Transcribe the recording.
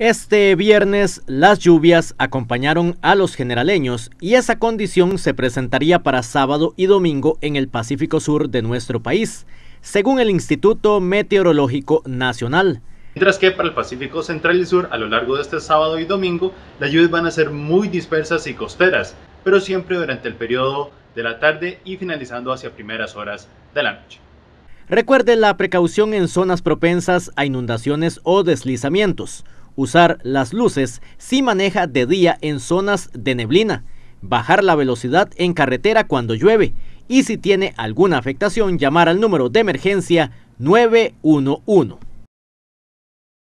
Este viernes las lluvias acompañaron a los generaleños y esa condición se presentaría para sábado y domingo en el Pacífico Sur de nuestro país, según el Instituto Meteorológico Nacional. Mientras que para el Pacífico Central y Sur, a lo largo de este sábado y domingo, las lluvias van a ser muy dispersas y costeras, pero siempre durante el periodo de la tarde y finalizando hacia primeras horas de la noche. Recuerde la precaución en zonas propensas a inundaciones o deslizamientos usar las luces si maneja de día en zonas de neblina, bajar la velocidad en carretera cuando llueve y si tiene alguna afectación llamar al número de emergencia 911.